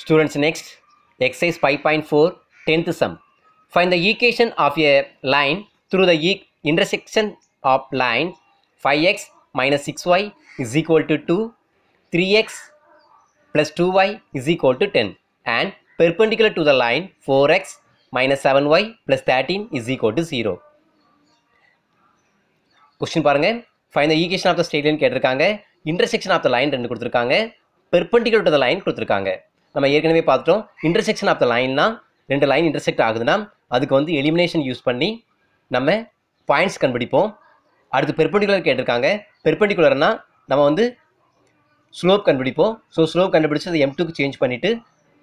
Students next, exercise 5.4, 10th sum. Find the equation of a line through the e intersection of lines 5x minus 6y is equal to 2, 3x plus 2y is equal to 10 and perpendicular to the line 4x minus 7y plus 13 is equal to 0. Question பாருங்கள் find the equation of the straight line கேட்டிருக்காங்க intersection of the line ரெண்டு கொடுத்துருக்காங்க perpendicular to the line கொடுத்துருக்காங்க நம்ம ஏற்கனவே பார்த்துட்டோம் intersection of the லைன்னா ரெண்டு line intersect ஆகுதுன்னா அதுக்கு வந்து எலிமினேஷன் யூஸ் பண்ணி நம்ம பாயிண்ட்ஸ் கண்டுபிடிப்போம் அடுத்து பெர்பெண்டிகுலர் கேட்டிருக்காங்க பெர்பெண்டிகுலர்னா நம்ம வந்து ஸ்லோப் கண்டுபிடிப்போம் ஸோ ஸ்லோப் கண்டுபிடிச்சி அதை எம் டூக்கு சேஞ்ச் பண்ணிவிட்டு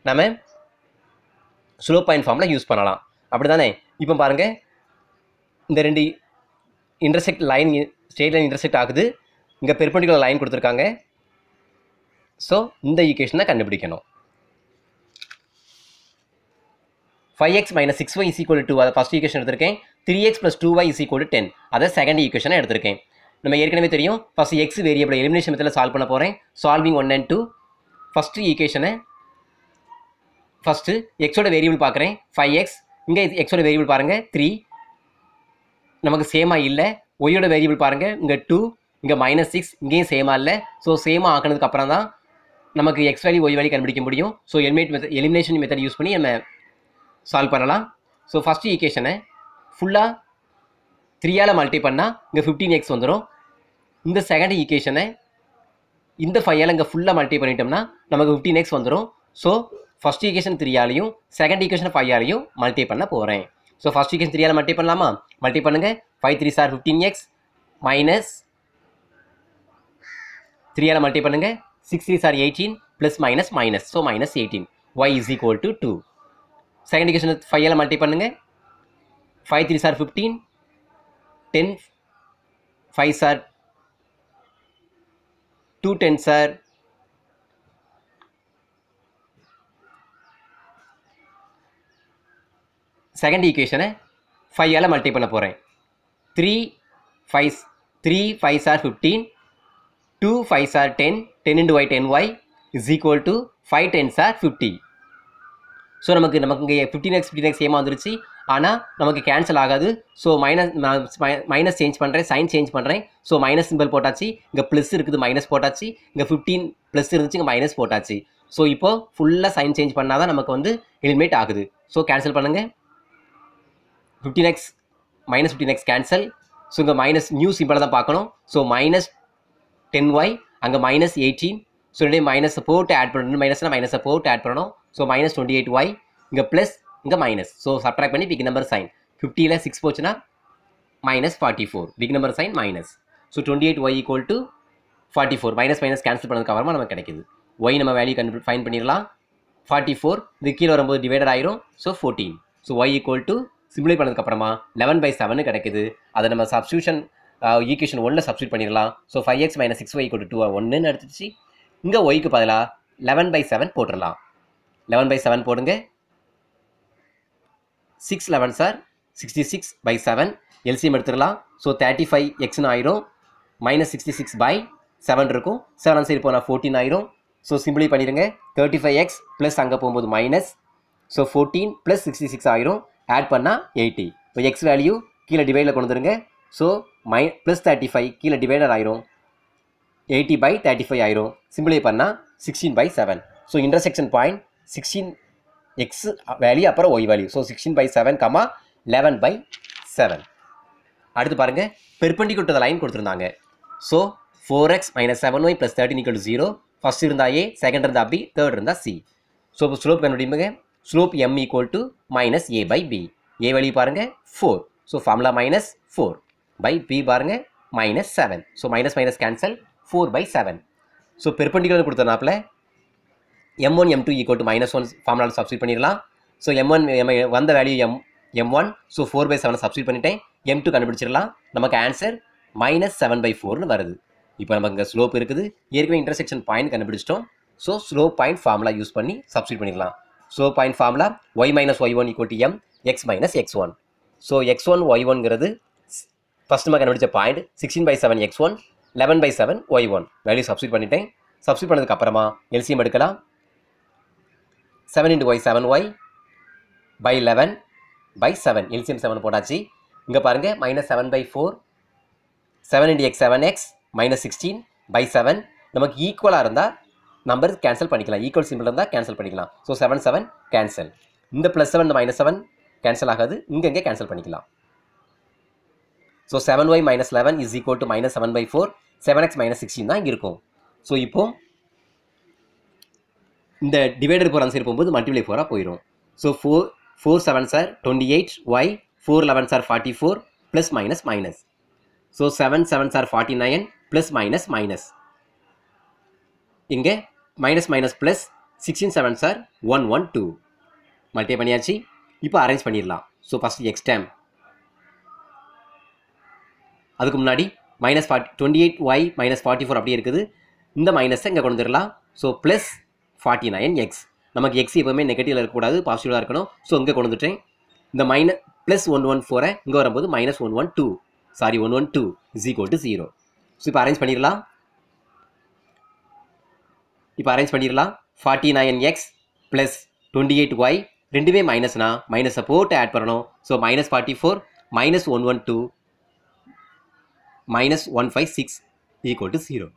நம்ம ஸ்லோ பாயிண்ட் ஃபார்மில் யூஸ் பண்ணலாம் அப்படி தானே இப்போ பாருங்கள் இந்த ரெண்டு intersect line straight line intersect ஆகுது இங்கே பெர்பெண்டிகுலர் லைன் கொடுத்துருக்காங்க ஸோ இந்த தான் கண்டுபிடிக்கணும் five x minus six y is equal two அதை ஃபஸ்ட் ஈக்குவேஷன் எடுத்திருக்கேன் three x plus two y is equal ten அதை செகண்ட் ஈக்குவேஷனை எடுத்திருக்கேன் நம்ம ஏற்கனவே தெரியும் first x variable elimination method solve பண்ண போகிறேன் solving one and two first ஈக்குவேஷனை ஃபஸ்ட்டு எக்ஸோட வேரியபிள் பார்க்குறேன் ஃபைவ் எக்ஸ் இங்கே எக்ஸோட வேரியபிள் பாருங்கள் த்ரீ நமக்கு சேமாக இல்லை ஒய்யோட வேரியபிள் பாருங்கள் இங்கே டூ இங்கே மைனஸ் சிக்ஸ் இங்கேயும் சேமாக இல்லை ஸோ சேமாக ஆக்கினதுக்கு தான் நமக்கு எக்ஸ் வேல்யூ ஒய் வேல்யூ கண்டுபிடிக்க முடியும் so eliminate method elimination method use பண்ணி நம்ம சால்வ் பண்ணலாம் ஸோ ஃபஸ்ட்டு ஈக்குவேஷனை ஃபுல்லாக த்ரீயால் மல்டி பண்ணால் இங்கே ஃபிஃப்டீன் எக்ஸ் வந்துடும் இந்த செகண்ட் ஈக்குவேஷனை இந்த ஃபையால் இங்கே ஃபுல்லாக மல்டி பண்ணிட்டோம்னா நமக்கு ஃபிஃப்டீன் எக்ஸ் வந்துடும் ஸோ ஃபஸ்ட் ஈக்குவேஷன் த்ரீயாலையும் செகண்ட் ஈக்குவேஷன் ஃபைவாலையும் மல்டி பண்ண போகிறேன் ஸோ ஃபஸ்ட் ஈக்குவேஷன் த்ரீயால் மல்டி பண்ணலாமா மல்டி பண்ணுங்கள் ஃபைவ் த்ரீ சார் ஃபிஃப்டீன் எக்ஸ் மைனஸ் த்ரீயால் மல்டி பண்ணுங்கள் சிக்ஸ் த்ரீ சார் eighteen plus minus minus so minus eighteen y is equal to two second இக்கேஷனை ஃபைவால் மல்டி பண்ணுங்கள் ஃபைவ் த்ரீ சார் ஃபிஃப்டீன் டென் ஃபைவ் சார் டூ டென் சார் செகண்ட் ஈக்குவேஷனை ஃபைவால் மல்டி பண்ண போகிறேன் three five three five sir fifteen two five sir ten ten into y ten y is equal to five ten sir fifty so நமக்கு நமக்கு இங்கே ஃபிஃப்டின் எக்ஸ் ஃபிஃப்டின் எக்ஸ் ஏமா வந்துருச்சு ஆனால் நமக்கு கேன்சல் ஆகாது ஸோ மைனஸ் மைனஸ் சேஞ்ச் பண்ணுறேன் sign change பண்ணுறேன் ஸோ மைனஸ் சிம்பிள் போட்டாச்சு இங்கே ப்ளஸ் இருக்குது மைனஸ் போட்டாச்சு இங்கே ஃபிஃப்டீன் ப்ளஸ் இருந்துச்சு இங்கே மைனஸ் போட்டாச்சு ஸோ இப்போ ஃபுல்லாக சைன் சேஞ்ச் பண்ணால் தான் நமக்கு வந்து எலிமினேட் ஆகுது ஸோ கேன்சல் பண்ணுங்கள் fifteen x minus fifteen x cancel so இங்கே மைனஸ் நியூ சிம்பிளை தான் பார்க்கணும் ஸோ மைனஸ் டென் ஒய் அங்கே மைனஸ் எயிட்டீன் ஸோ மைனஸை போட்டு ஆட் பண்ணணும் மைனஸ்னால் மைனஸை போட்டு ஆட் பண்ணணும் so minus twenty eight y இங்கே ப்ளஸ் இங்கே மைனஸ் ஸோ சப்ட்ராக் பண்ணி பிக் நம்பர் சைன் ஃபிஃப்டியில் சிக்ஸ் போச்சுன்னா minus forty four big number sign minus so twenty eight y equal to forty four minus minus cancel பண்ணதுக்கு அப்புறமா நமக்கு கிடைக்குது Y நம்ம வேல்யூ கண்டு ஃபைன் பண்ணிடலாம் ஃபார்ட்டி ஃபோர் இது கீழே வரும்போது டிவைடட் ஆயிரும் so fourteen so y equal to சிம்பிளை பண்ணதுக்கப்புறமா லெவன் பை செவனு கிடைக்குது அதை நம்ம சப்ஸ்டியூஷன் ஈக்குவேஷன் ஒன்னில் சப்ஸ்டியூட் பண்ணிடலாம் so five x minus six y equal to ஒன்றுன்னு எடுத்துச்சு இங்கே ஒய்க்கு பதிலாக லெவன் பை செவன் போட்டுடலாம் லெவன் பை செவன் போடுங்க six eleven sir sixty six by seven LCM எடுத்துடலாம் ஸோ தேர்ட்டி ஃபைவ் எக்ஸ்னு ஆயிரும் minus sixty six by seven இருக்கும் செவன் சைடு போனால் ஃபோர்டீன் ஆயிரும் ஸோ சிம்பிளி பண்ணிடுங்க தேர்ட்டி ஃபைவ் எக்ஸ் ப்ளஸ் அங்கே போகும்போது minus so fourteen plus sixty six ஆயிரும் ஆட் பண்ணால் எயிட்டி இப்போ எக்ஸ் வேல்யூ கீழே டிவைடில் கொண்டு வந்துருங்க so my plus thirty five கீழே டிவைடர் ஆயிரும் எயிட்டி பை தேர்ட்டி ஃபைவ் ஆயிரும் சிம்பிளை பண்ணால் sixteen by seven so intersection point sixteen x value அப்புறம் y value so sixteen by seven comma eleven by seven அடுத்து பாருங்கள் பெர்பண்டிகுலர் லைன் கொடுத்துருந்தாங்க so four x minus seven Y plus thirteen equal zero first இருந்தால் a second இருந்தால் b third இருந்தால் c so இப்போ slope கண்டுபிடிங்க slope m equal to minus a by b a value பாருங்கள் four so formula minus four by b பாருங்கள் minus seven so minus minus cancel four by seven so perpendicular கொடுத்தனாப்பில் m one m two equal to minus one ஃபார்முலாவில் substitute பண்ணிடலாம் so m one m வந்த value m m one so four by செவனை substitute பண்ணிட்டேன் m two கண்டுபிடிச்சிடலாம் நமக்கு answer minus seven by ஃபோர்னு வருது இப்போ நமக்கு இங்கே ஸ்லோப் இருக்குது ஏற்கனவே இன்டர்செக்ஷன் பாயிண்ட் கண்டுபிடிச்சிட்டோம் so slope point formula use பண்ணி சப்ஸ்டியூட் பண்ணிடலாம் slope point formula y minus y one equal to m x minus x one so x one y ஒன்ங்கிறது ஃபஸ்ட் நம்ம கண்டுபிடிச்ச point sixteen by seven x one eleven by seven y one value substitute பண்ணிட்டேன் substitute பண்ணதுக்கப்புறமா LCM எடுக்கலாம் seven into y seven y by eleven by seven LCM seven இங்க இங்கே பாருங்கள் minus seven by four seven into x seven x minus sixteen by seven நமக்கு ஈக்குவலாக இருந்தால் number cancel பண்ணிக்கலாம் ஈக்குவல் சிம்பிள் இருந்தால் கேன்சல் பண்ணிக்கலாம் ஸோ செவன் செவன் கேன்சல் இந்த ப்ளஸ் செவன் இந்த மைனஸ் செவன் கேன்சல் ஆகாது இங்க கேன்சல் பண்ணிக்கலாம் so seven y minus eleven is equal to minus seven by four seven x minus sixteen தான் இருக்கும் ஸோ இப்போ இந்த டிவைடர் ஃபோர் ஆன்சர் போகும்போது மல்டிப்ளை ஃபோராக போயிடும் so four four seven sir twenty eight y four eleven sir forty four plus minus minus so seven seven sir forty nine plus minus minus இங்கே minus minus plus sixteen seven sir one one two multiply பண்ணியாச்சு இப்போ arrange பண்ணிடலாம் so first time அதுக்கு முன்னாடி minus forty twenty eight y minus forty four அப்படியே இருக்குது இந்த மைனஸை இங்கே கொண்டு வந்துடலாம் so plus forty nine x நமக்கு எக்ஸ் எப்போவுமே நெகட்டிவில் இருக்கக்கூடாது பாசிட்டிவாக இருக்கணும் ஸோ இங்கே கொண்டு வந்துட்டேன் இந்த மைன ப்ளஸ் ஒன் ஒன் ஃபோரை இங்கே வரும்போது minus one one two sorry one one two is equal to zero so இப்போ அரேஞ்ச் பண்ணிடலாம் இப்போ அரேஞ்ச் பண்ணிடலாம் forty nine x plus twenty eight y ரெண்டுமே மைனஸ்னா மைனஸை போட்டு ஆட் பண்ணணும் so minus forty four minus one one two minus one five six equal to zero